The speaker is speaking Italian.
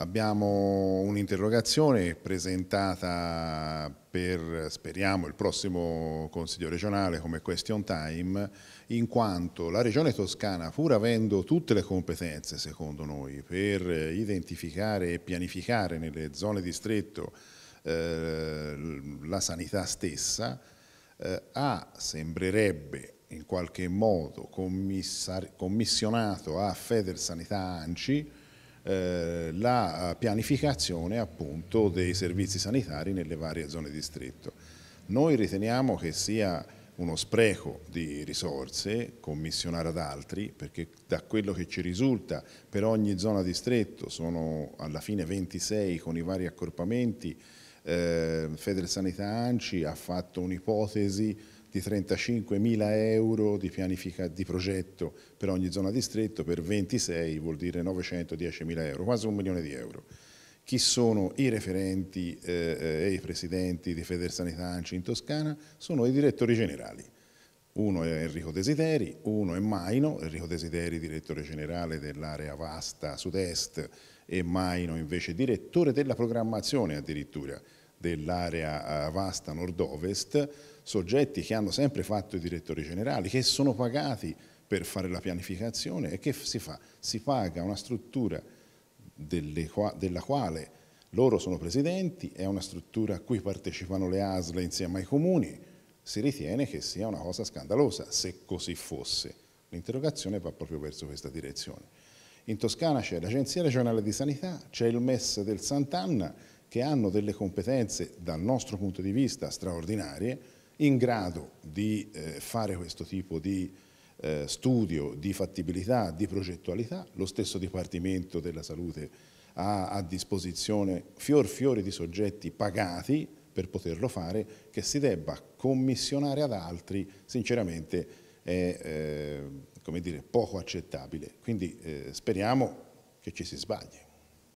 Abbiamo un'interrogazione presentata per, speriamo, il prossimo Consiglio regionale come question time, in quanto la Regione Toscana, pur avendo tutte le competenze, secondo noi, per identificare e pianificare nelle zone distretto eh, la sanità stessa, eh, ha, sembrerebbe, in qualche modo commissionato a Feder Sanità Anci, eh, la eh, pianificazione appunto dei servizi sanitari nelle varie zone distretto. Noi riteniamo che sia uno spreco di risorse commissionare ad altri, perché da quello che ci risulta per ogni zona distretto sono alla fine 26 con i vari accorpamenti, eh, Federsanità Anci ha fatto un'ipotesi di 35.000 euro di, di, progetto per ogni zona distretto, per 26 vuol dire 910.000 euro, quasi un milione di euro. Chi sono i referenti eh, eh e i presidenti di Federsanità Anci in Toscana? Sono i direttori generali uno è Enrico Desideri, uno è Maino, Enrico Desideri direttore generale dell'area vasta sud-est e Maino invece direttore della programmazione addirittura dell'area eh, vasta nord-ovest, soggetti che hanno sempre fatto i direttori generali, che sono pagati per fare la pianificazione e che si fa? Si paga una struttura delle, della quale loro sono presidenti, è una struttura a cui partecipano le ASL insieme ai comuni, si ritiene che sia una cosa scandalosa, se così fosse. L'interrogazione va proprio verso questa direzione. In Toscana c'è l'Agenzia regionale di sanità, c'è il MES del Sant'Anna, che hanno delle competenze dal nostro punto di vista straordinarie, in grado di eh, fare questo tipo di eh, studio di fattibilità, di progettualità. Lo stesso Dipartimento della Salute ha a disposizione fior fiori di soggetti pagati per poterlo fare, che si debba commissionare ad altri, sinceramente è eh, come dire, poco accettabile. Quindi eh, speriamo che ci si sbagli.